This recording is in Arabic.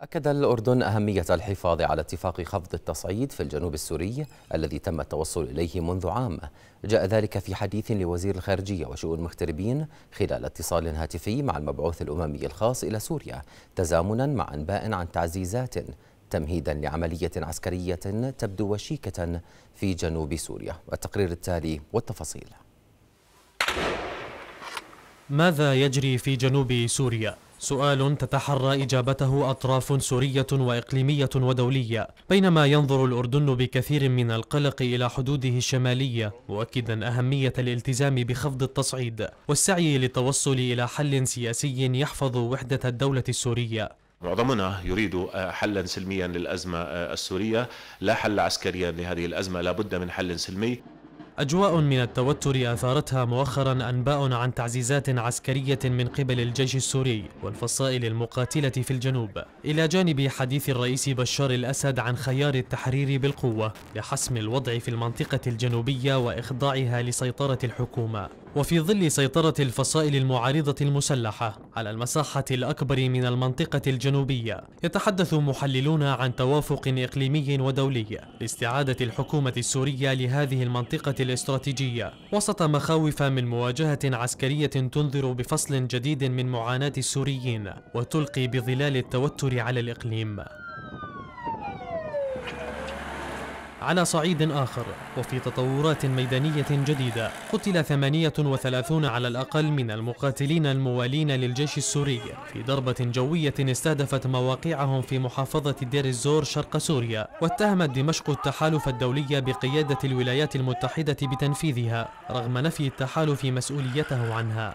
أكد الأردن أهمية الحفاظ على اتفاق خفض التصعيد في الجنوب السوري الذي تم التوصل إليه منذ عام جاء ذلك في حديث لوزير الخارجية وشؤون المغتربين خلال اتصال هاتفي مع المبعوث الأممي الخاص إلى سوريا تزامنا مع أنباء عن تعزيزات تمهيدا لعملية عسكرية تبدو وشيكة في جنوب سوريا والتقرير التالي والتفاصيل ماذا يجري في جنوب سوريا؟ سؤال تتحرى إجابته أطراف سورية وإقليمية ودولية بينما ينظر الأردن بكثير من القلق إلى حدوده الشمالية مؤكدا أهمية الالتزام بخفض التصعيد والسعي للتوصل إلى حل سياسي يحفظ وحدة الدولة السورية معظمنا يريد حلا سلميا للأزمة السورية لا حل عسكريا لهذه الأزمة لا بد من حل سلمي أجواء من التوتر أثارتها مؤخرا أنباء عن تعزيزات عسكرية من قبل الجيش السوري والفصائل المقاتلة في الجنوب إلى جانب حديث الرئيس بشار الأسد عن خيار التحرير بالقوة لحسم الوضع في المنطقة الجنوبية وإخضاعها لسيطرة الحكومة وفي ظل سيطرة الفصائل المعارضة المسلحة على المساحة الأكبر من المنطقة الجنوبية يتحدث محللون عن توافق إقليمي ودولي لاستعادة الحكومة السورية لهذه المنطقة الاستراتيجية وسط مخاوف من مواجهة عسكرية تنذر بفصل جديد من معاناة السوريين وتلقي بظلال التوتر على الإقليم على صعيد آخر وفي تطورات ميدانية جديدة قتل 38 على الأقل من المقاتلين الموالين للجيش السوري في ضربة جوية استهدفت مواقعهم في محافظة دير الزور شرق سوريا واتهمت دمشق التحالف الدولي بقيادة الولايات المتحدة بتنفيذها رغم نفي التحالف مسؤوليته عنها